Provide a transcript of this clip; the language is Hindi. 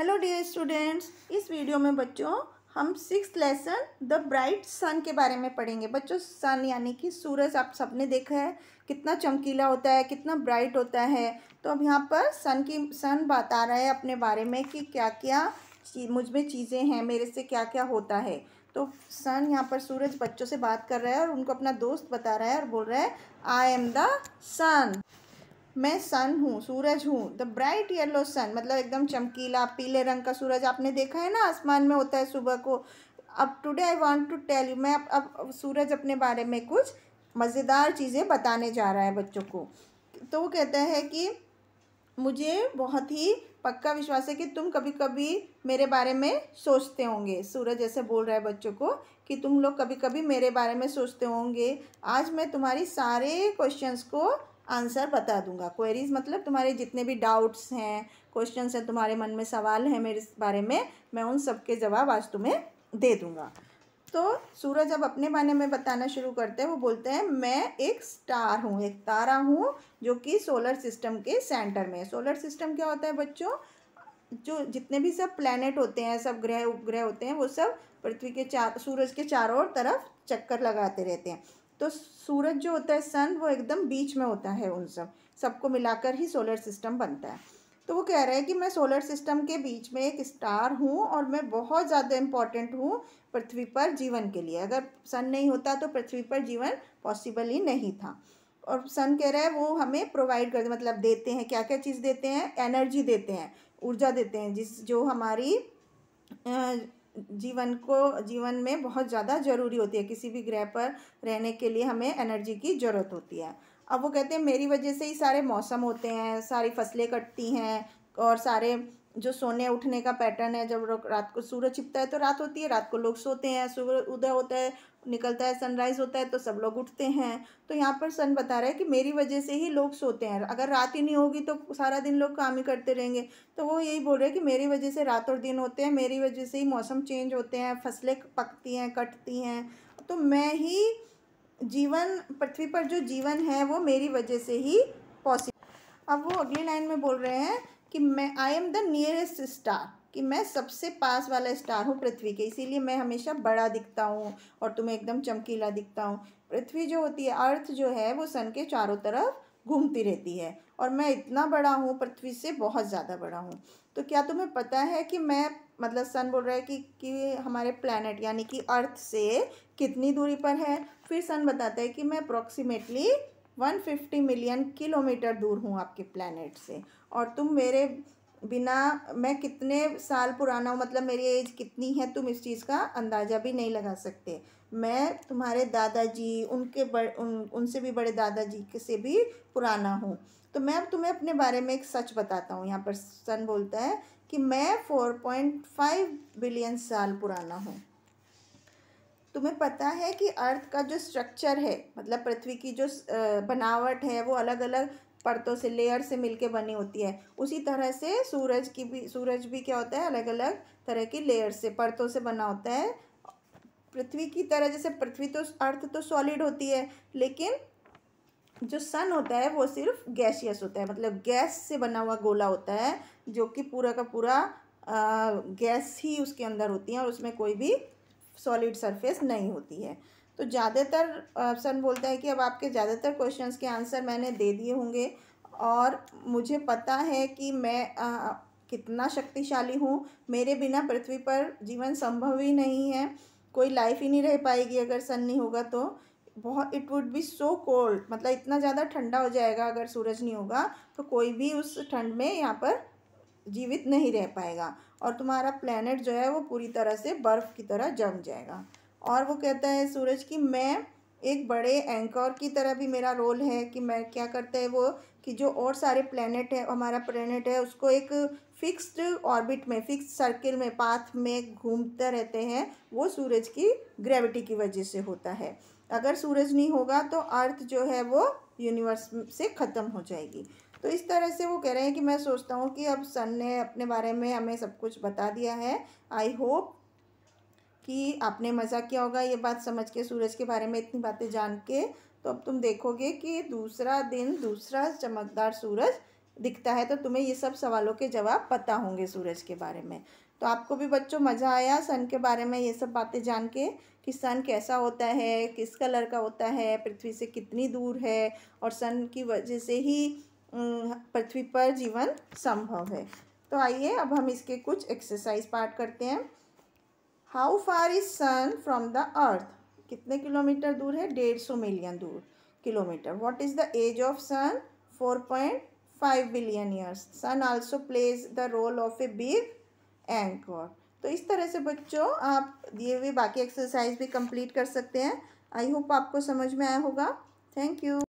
हेलो डियर स्टूडेंट्स इस वीडियो में बच्चों हम six lesson the bright sun के बारे में पढ़ेंगे बच्चों सन यानी कि सूरज आप सबने देखा है कितना चमकीला होता है कितना ब्राइट होता है तो अब यहाँ पर सन की सन बता रहा है अपने बारे में कि क्या क्या मुझ में चीज़ें हैं मेरे से क्या क्या होता है तो सन यहाँ पर सूरज बच्चों से बात कर रहा है और उनको अपना दोस्त बता रहा है और बोल रहा है आई एम द सन मैं सन हूँ सूरज हूँ द ब्राइट येलो सन मतलब एकदम चमकीला पीले रंग का सूरज आपने देखा है ना आसमान में होता है सुबह को अब today I want to tell you मैं अब अब सूरज अपने बारे में कुछ मज़ेदार चीज़ें बताने जा रहा है बच्चों को तो वो कहता है कि मुझे बहुत ही पक्का विश्वास है कि तुम कभी कभी मेरे बारे में सोचते होंगे सूरज ऐसे बोल रहा है बच्चों को कि तुम लोग कभी कभी मेरे बारे में सोचते होंगे आज मैं तुम्हारी सारे क्वेश्चंस को आंसर बता दूंगा क्वेरीज़ मतलब तुम्हारे जितने भी डाउट्स हैं क्वेश्चन हैं तुम्हारे मन में सवाल हैं मेरे बारे में मैं उन सब के जवाब आज तुम्हें दे दूँगा तो सूरज जब अपने बारे में बताना शुरू करते हैं वो बोलते हैं मैं एक स्टार हूँ एक तारा हूँ जो कि सोलर सिस्टम के सेंटर में है सोलर सिस्टम क्या होता है बच्चों जो जितने भी सब प्लैनेट होते हैं सब ग्रह उपग्रह होते हैं वो सब पृथ्वी के चार सूरज के चारों तरफ चक्कर लगाते रहते हैं तो सूरज जो होता है सन वो एकदम बीच में होता है उन सब सबको मिलाकर ही सोलर सिस्टम बनता है तो वो कह रहे हैं कि मैं सोलर सिस्टम के बीच में एक स्टार हूँ और मैं बहुत ज़्यादा इम्पॉर्टेंट हूँ पृथ्वी पर जीवन के लिए अगर सन नहीं होता तो पृथ्वी पर जीवन पॉसिबल ही नहीं था और सन कह रहा है वो हमें प्रोवाइड करते मतलब देते हैं क्या क्या चीज़ देते हैं एनर्जी देते हैं ऊर्जा देते हैं जिस जो हमारी जीवन को जीवन में बहुत ज़्यादा ज़रूरी होती है किसी भी ग्रह पर रहने के लिए हमें एनर्जी की ज़रूरत होती है अब वो कहते हैं मेरी वजह से ही सारे मौसम होते हैं सारी फसलें कटती हैं और सारे जो सोने उठने का पैटर्न है जब रात को सूरज छिपता है तो रात होती है रात को लोग सोते हैं सूर्य उदय होता है निकलता है सनराइज़ होता है तो सब लोग उठते हैं तो यहाँ पर सन बता रहा है कि मेरी वजह से ही लोग सोते हैं अगर रात ही नहीं होगी तो सारा दिन लोग काम ही करते रहेंगे तो वो यही बोल रहे हैं कि मेरी वजह से रात और दिन होते हैं मेरी वजह से ही मौसम चेंज होते हैं फसलें पकती हैं कटती हैं तो मैं ही जीवन पृथ्वी पर जो जीवन है वो मेरी वजह से ही पॉसिबल अब वो अगली लाइन में बोल रहे हैं कि मैं I am the nearest star कि मैं सबसे पास वाला स्टार हूँ पृथ्वी के इसीलिए मैं हमेशा बड़ा दिखता हूँ और तुम्हें एकदम चमकीला दिखता हूँ पृथ्वी जो होती है अर्थ जो है वो सन के चारों तरफ घूमती रहती है और मैं इतना बड़ा हूँ पृथ्वी से बहुत ज़्यादा बड़ा हूँ तो क्या तुम्हें पता है कि मैं मतलब सन बोल रहा है कि कि हमारे प्लानट यानी कि अर्थ से कितनी दूरी पर है फिर सन बताता है कि मैं अप्रॉक्सीमेटली 150 मिलियन किलोमीटर दूर हूँ आपके प्लानट से और तुम मेरे बिना मैं कितने साल पुराना हूँ मतलब मेरी एज कितनी है तुम इस चीज़ का अंदाज़ा भी नहीं लगा सकते मैं तुम्हारे दादाजी उनके बड़े उन, उनसे भी बड़े दादाजी से भी पुराना हूँ तो मैं अब तुम्हें अपने बारे में एक सच बताता हूँ यहाँ पर सन बोलता है कि मैं फोर पॉइंट फाइव बिलियन साल पुराना हूँ तुम्हें पता है कि अर्थ का जो स्ट्रक्चर है मतलब पृथ्वी की जो बनावट है वो अलग अलग परतों से लेयर से मिलके बनी होती है उसी तरह से सूरज की भी सूरज भी क्या होता है अलग अलग तरह की लेयर से परतों से बना होता है पृथ्वी की तरह जैसे पृथ्वी तो अर्थ तो सॉलिड होती है लेकिन जो सन होता है वो सिर्फ गैसियस होता है मतलब गैस से बना हुआ गोला होता है जो कि पूरा का पूरा गैस ही उसके अंदर होती है और उसमें कोई भी सॉलिड सरफेस नहीं होती है तो ज़्यादातर ऑप्शन बोलता है कि अब आपके ज़्यादातर क्वेश्चंस के आंसर मैंने दे दिए होंगे और मुझे पता है कि मैं आ, कितना शक्तिशाली हूँ मेरे बिना पृथ्वी पर जीवन संभव ही नहीं है कोई लाइफ ही नहीं रह पाएगी अगर सन नहीं होगा तो बहुत it would be so cold मतलब इतना ज़्यादा ठंडा हो जाएगा अगर सूरज नहीं होगा तो कोई भी उस ठंड में यहाँ पर जीवित नहीं रह पाएगा और तुम्हारा प्लेनेट जो है वो पूरी तरह से बर्फ़ की तरह जम जाएगा और वो कहता है सूरज कि मैं एक बड़े एंकर की तरह भी मेरा रोल है कि मैं क्या करता है वो कि जो और सारे प्लेनेट है हमारा प्लेनेट है उसको एक फिक्स्ड ऑर्बिट में फिक्स सर्किल में पाथ में घूमते रहते हैं वो सूरज की ग्रेविटी की वजह से होता है अगर सूरज नहीं होगा तो अर्थ जो है वो यूनिवर्स से ख़त्म हो जाएगी तो इस तरह से वो कह रहे हैं कि मैं सोचता हूँ कि अब सन ने अपने बारे में हमें सब कुछ बता दिया है आई होप कि आपने मज़ा किया होगा ये बात समझ के सूरज के बारे में इतनी बातें जान के तो अब तुम देखोगे कि दूसरा दिन दूसरा चमकदार सूरज दिखता है तो तुम्हें ये सब सवालों के जवाब पता होंगे सूरज के बारे में तो आपको भी बच्चों मज़ा आया सन के बारे में ये सब बातें जान के कि सन कैसा होता है किस कलर का होता है पृथ्वी से कितनी दूर है और सन की वजह से ही पृथ्वी पर जीवन संभव है तो आइए अब हम इसके कुछ एक्सरसाइज पार्ट करते हैं how far is sun from the earth कितने किलोमीटर दूर है डेढ़ सौ मिलियन दूर kilometre what is the age of sun four point five billion years sun also plays the role of a big anchor तो इस तरह से बच्चों आप दिए हुए बाकी एक्सरसाइज भी कंप्लीट कर सकते हैं आई होप आपको समझ में आया होगा थैंक यू